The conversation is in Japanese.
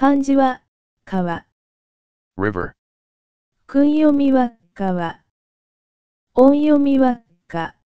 漢字は、川。river。訓読みは、川。音読みは、か。